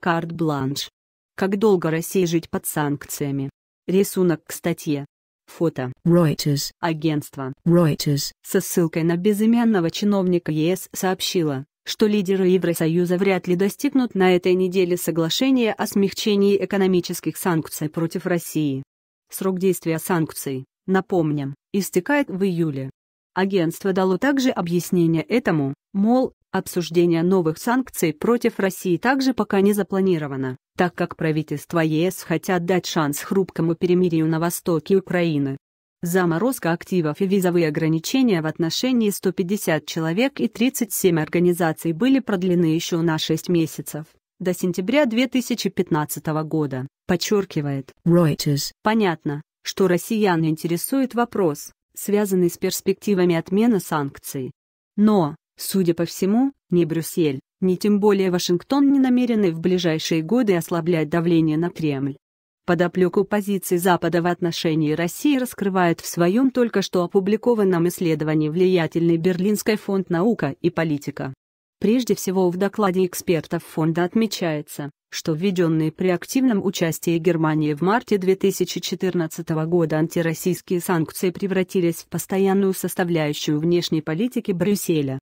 Карт-бланш. Как долго Россия жить под санкциями? Рисунок к статье. Фото. Reuters. Агентство. Reuters. Со ссылкой на безымянного чиновника ЕС сообщила, что лидеры Евросоюза вряд ли достигнут на этой неделе соглашения о смягчении экономических санкций против России. Срок действия санкций, напомним, истекает в июле. Агентство дало также объяснение этому, мол, Обсуждение новых санкций против России также пока не запланировано, так как правительство ЕС хотят дать шанс хрупкому перемирию на востоке Украины. Заморозка активов и визовые ограничения в отношении 150 человек и 37 организаций были продлены еще на 6 месяцев, до сентября 2015 года, подчеркивает Reuters. Понятно, что россиян интересует вопрос, связанный с перспективами отмены санкций. Но, Судя по всему, ни Брюссель, ни тем более Вашингтон не намерены в ближайшие годы ослаблять давление на Кремль. Подоплеку позиции Запада в отношении России раскрывает в своем только что опубликованном исследовании влиятельный Берлинский фонд «Наука и политика». Прежде всего в докладе экспертов фонда отмечается, что введенные при активном участии Германии в марте 2014 года антироссийские санкции превратились в постоянную составляющую внешней политики Брюсселя.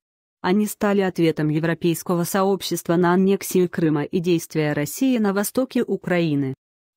Они стали ответом европейского сообщества на аннексию Крыма и действия России на востоке Украины.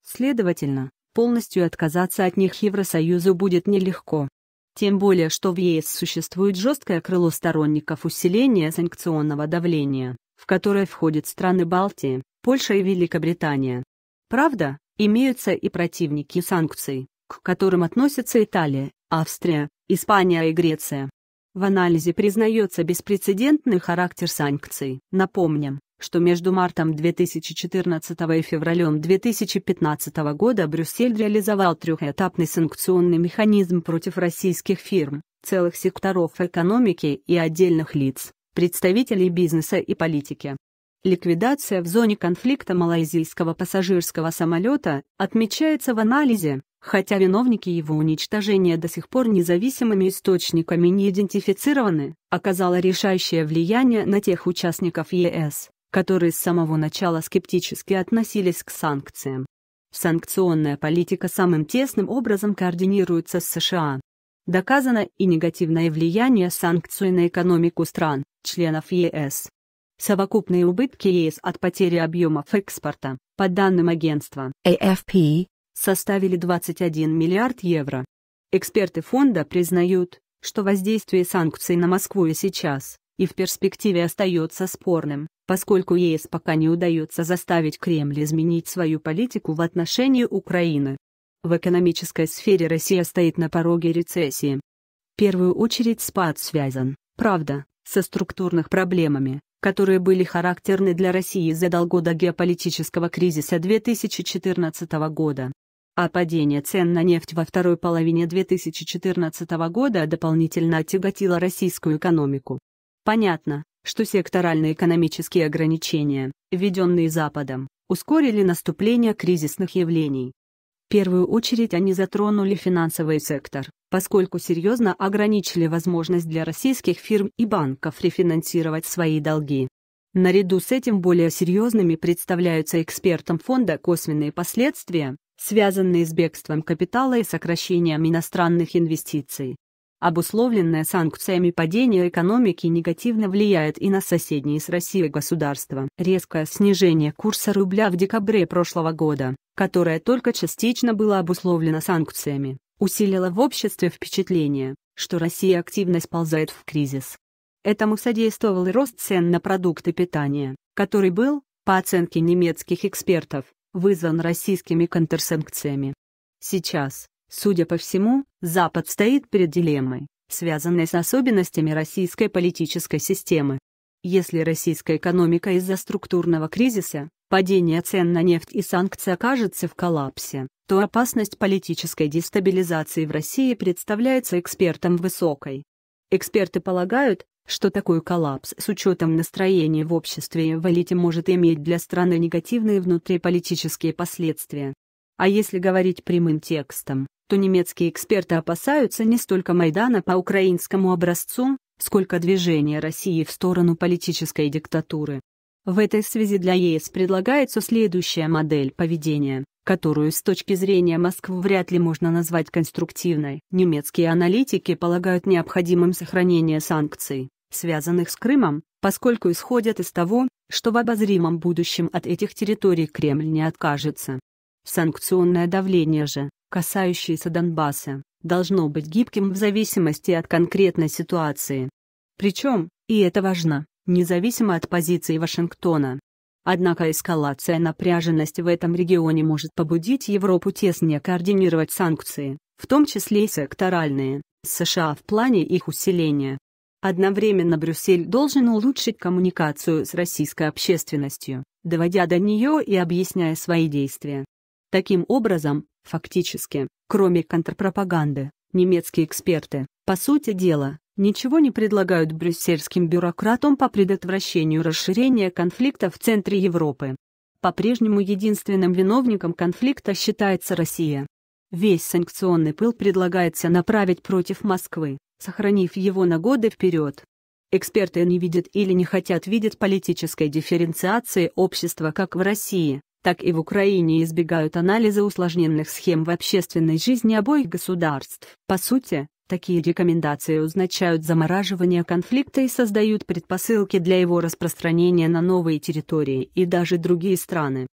Следовательно, полностью отказаться от них Евросоюзу будет нелегко. Тем более, что в ЕС существует жесткое крыло сторонников усиления санкционного давления, в которое входят страны Балтии, Польша и Великобритания. Правда, имеются и противники санкций, к которым относятся Италия, Австрия, Испания и Греция. В анализе признается беспрецедентный характер санкций. Напомним, что между мартом 2014 и февралем 2015 года Брюссель реализовал трехэтапный санкционный механизм против российских фирм, целых секторов экономики и отдельных лиц, представителей бизнеса и политики. Ликвидация в зоне конфликта малайзийского пассажирского самолета отмечается в анализе, хотя виновники его уничтожения до сих пор независимыми источниками не идентифицированы, оказало решающее влияние на тех участников ЕС, которые с самого начала скептически относились к санкциям. Санкционная политика самым тесным образом координируется с США. Доказано и негативное влияние санкций на экономику стран, членов ЕС. Совокупные убытки ЕС от потери объемов экспорта, по данным агентства AFP, составили 21 миллиард евро. Эксперты фонда признают, что воздействие санкций на Москву и сейчас, и в перспективе остается спорным, поскольку ЕС пока не удается заставить Кремль изменить свою политику в отношении Украины. В экономической сфере Россия стоит на пороге рецессии. В первую очередь спад связан, правда, со структурных проблемами, которые были характерны для России за полгода геополитического кризиса 2014 года а падение цен на нефть во второй половине 2014 года дополнительно отяготило российскую экономику. Понятно, что секторальные экономические ограничения, введенные Западом, ускорили наступление кризисных явлений. В первую очередь они затронули финансовый сектор, поскольку серьезно ограничили возможность для российских фирм и банков рефинансировать свои долги. Наряду с этим более серьезными представляются экспертам фонда косвенные последствия, связанные с бегством капитала и сокращением иностранных инвестиций. Обусловленное санкциями падение экономики негативно влияет и на соседние с Россией государства. Резкое снижение курса рубля в декабре прошлого года, которое только частично было обусловлено санкциями, усилило в обществе впечатление, что Россия активно сползает в кризис. Этому содействовал и рост цен на продукты питания, который был, по оценке немецких экспертов, вызван российскими контрсанкциями. Сейчас, судя по всему, Запад стоит перед дилеммой, связанной с особенностями российской политической системы. Если российская экономика из-за структурного кризиса, падения цен на нефть и санкции окажется в коллапсе, то опасность политической дестабилизации в России представляется экспертам высокой. Эксперты полагают, что такой коллапс с учетом настроения в обществе и валюте может иметь для страны негативные внутриполитические последствия. А если говорить прямым текстом, то немецкие эксперты опасаются не столько Майдана по украинскому образцу, сколько движения России в сторону политической диктатуры. В этой связи для ЕС предлагается следующая модель поведения которую с точки зрения Москвы вряд ли можно назвать конструктивной, немецкие аналитики полагают необходимым сохранение санкций, связанных с Крымом, поскольку исходят из того, что в обозримом будущем от этих территорий Кремль не откажется. Санкционное давление же, касающееся Донбасса, должно быть гибким в зависимости от конкретной ситуации. Причем, и это важно, независимо от позиции Вашингтона, Однако эскалация напряженности в этом регионе может побудить Европу теснее координировать санкции, в том числе и секторальные, США в плане их усиления. Одновременно Брюссель должен улучшить коммуникацию с российской общественностью, доводя до нее и объясняя свои действия. Таким образом, фактически, кроме контрпропаганды, немецкие эксперты, по сути дела, ничего не предлагают брюссельским бюрократам по предотвращению расширения конфликта в центре Европы. По-прежнему единственным виновником конфликта считается Россия. Весь санкционный пыл предлагается направить против Москвы, сохранив его на годы вперед. Эксперты не видят или не хотят видеть политической дифференциации общества как в России, так и в Украине избегают анализа усложненных схем в общественной жизни обоих государств. По сути, Такие рекомендации означают замораживание конфликта и создают предпосылки для его распространения на новые территории и даже другие страны.